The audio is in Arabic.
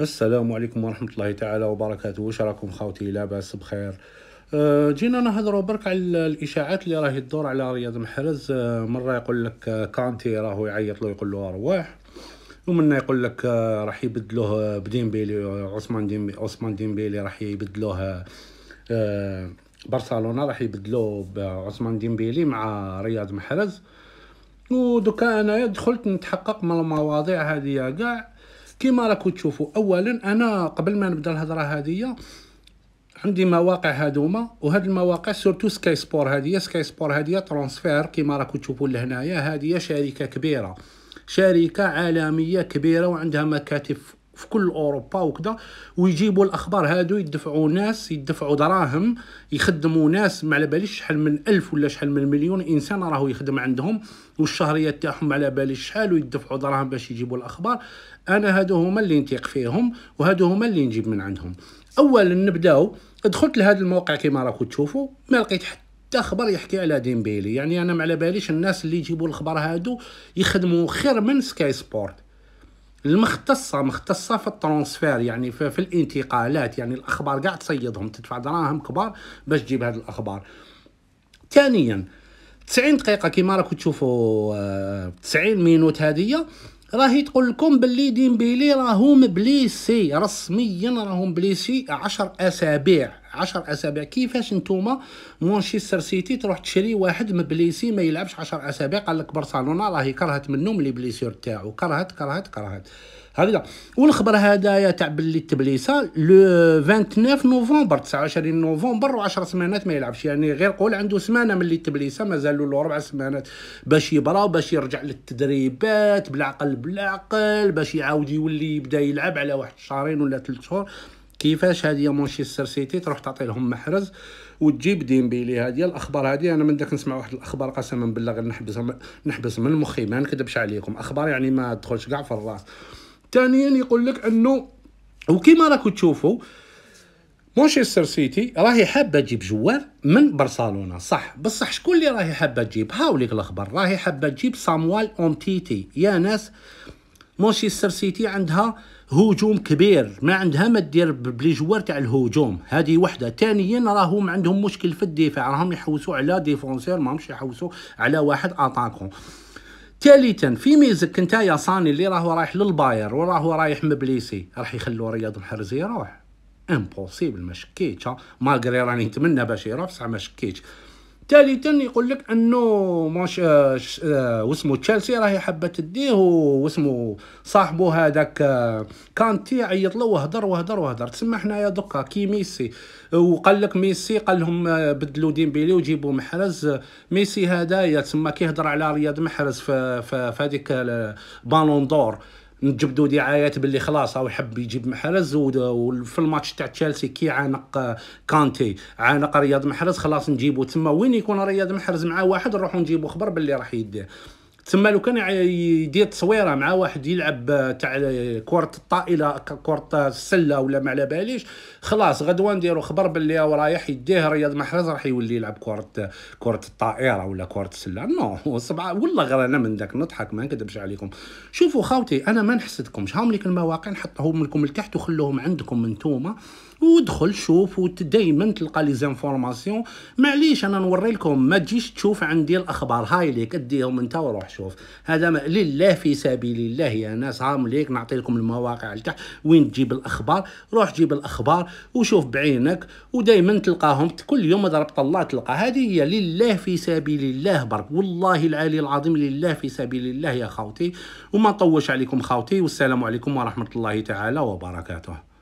السلام عليكم ورحمة الله تعالى وبركاته واش راكم خاوتي لاباس بخير آه، جينا نهضروا برك على الاشاعات اللي راهي تدور على رياض محرز آه، مره يقول لك آه، كانتي راهو يعيط له يقول له ارواح ومن يقول لك راح يبدلوه بديمبيلي عثمان ديمبيلي عثمان ديمبيلي راح يبدلوه برشلونه راح يبدلوه بعثمان ديمبيلي مع رياض محرز ودوكا انايا دخلت نتحقق من المواضيع هذه كاع كما راكم تشوفوا اولا انا قبل ما نبدا الهضره هذه عندي مواقع هادوما وهاد المواقع سورتو سكاي سبور هادي سكاي سبور هادي ترانسفير كما راكم تشوفوا لهنايا هادي شركه كبيره شركه عالميه كبيره وعندها مكاتب في كل اوروبا وكذا ويجيبوا الاخبار هادو يدفعوا ناس يدفعوا دراهم يخدموا ناس ما على باليش شحال من الف ولا شحال من مليون انسان راهو يخدم عندهم والشهريه تاعهم على باليش شحال ويدفعوا دراهم باش يجيبوا الاخبار انا هادو هما اللي نثيق فيهم وهادو هما اللي نجيب من عندهم اولا نبداو دخلت لهذا الموقع كما راكم تشوفوا ما لقيت حتى حتى خبر يحكي على ديمبيلي يعني انا ما على باليش الناس اللي يجيبوا الخبر هادو يخدموا خير من سكاي سبورت المختصة مختصة في الترانسفير يعني في, في الانتقالات يعني الأخبار قاعد تصيدهم تدفع دراهم كبار باش تجيب هذه الأخبار ثانيا 90 دقيقة كما راكم تشوفوا آه، 90 مينوت هادية راهي تقول لكم باللي ديمبيلي راهو مبليسي رسميا راهو مبليسي 10 اسابيع 10 اسابيع كيفاش نتوما مانشستر سيتي تروح تشري واحد مبليسي ما يلعبش 10 اسابيع قال لك برشلونه راهي كرهت منه من لي بليسيور تاعو كرهت كرهت كرهت هكذا والخبر هذايا تاع باللي تبليسا لو 29 نوفمبر 29 نوفمبر و10 سمانات ما يلعبش يعني غير قول عنده سمانه من اللي تبليسا مازال له ربع سمانات باش يبرا باش يرجع للتدريبات بالعقل بالعقل باش يعاود يولي يبدا يلعب على واحد شهرين ولا ثلاث شهور كيفاش هذه مانشستر سيتي تروح تعطي لهم محرز وتجيب ديمبيلي هذه الاخبار هذه انا من داك نسمع واحد الاخبار قسما بالله غير نحبس نحبس من مخي ما نكذبش عليكم اخبار يعني ما تدخلش كاع في الراس ثانيا يقول لك انه وكما راكم تشوفوا مانشستر سيتي راهي حابه تجيب جوال من برشلونه صح بصح شكون اللي راهي حابه تجيب هاوليك الاخبار راهي حابه تجيب ساموال اومتيتي يا ناس مانشستر سيتي عندها هجوم كبير ما عندها ما دير بلي جوار تاع الهجوم هذه وحده ثانيا راهم عندهم مشكل في الدفاع راهم يحوسوا على ديفونسور ما همش يحوسوا على واحد اتاكون ثالثا في ميزك انت يا صاني اللي راهو رايح للباير وراهو رايح مبليسي راح يخلوا رياض محرز يروح امبوسيبل ما شكيتش مالغري راني نتمنى باش يروح بصح ما شكيتش ثالثا يقول لك انه ماش آه، واسمو تشيلسي راهي حابه تديه واسمو صاحبو هذاك آه، كانتي عيط له وهدر وهدر وهدر تسمى حنايا دوكا كي ميسي وقال لك ميسي قال لهم آه، بدلوا ديمبيلي وجيبوا محرز ميسي هذايا تسمى كيهضر على رياض محرز في هذيك بالون دور نجبدوا دعايات باللي خلاص او يحب يجيب محرز وفي الماتش تاع تشيلسي كي عانق كانتي عانق رياض محرز خلاص نجيبو تما وين يكون رياض محرز مع واحد نروحو نجيبو خبر باللي راح يديه تما لو كان يدير تصويره مع واحد يلعب آه، تاع آه، كره الطائله كره السله ولا ما على باليش خلاص غدوه نديرو خبر باللي رايح يديه رياض محرز راح يولي يلعب كره كره الطائره ولا كره السله نو والله غير انا من داك نضحك ما نكذبش عليكم شوفوا خاوتي انا ما نحسدكمش هاهم ليك المواقع نحطهم لكم لتحت وخلوهم عندكم انتوما ودخل شوف ودايما تلقى لي زانفورماسيون معليش انا نوري لكم ما تجيش تشوف عندي الاخبار هاي ليك اديهم انت وروح شوف هذا ما لله في سبيل الله يا ناس عام ليك نعطي لكم المواقع لتحت وين تجيب الاخبار روح جيب الاخبار وشوف بعينك ودايما تلقاهم كل يوم ربط الله تلقى هذه هي لله في سبيل الله برك والله العلي العظيم لله في سبيل الله يا خوتي وما نطوش عليكم خوتي والسلام عليكم ورحمه الله تعالى وبركاته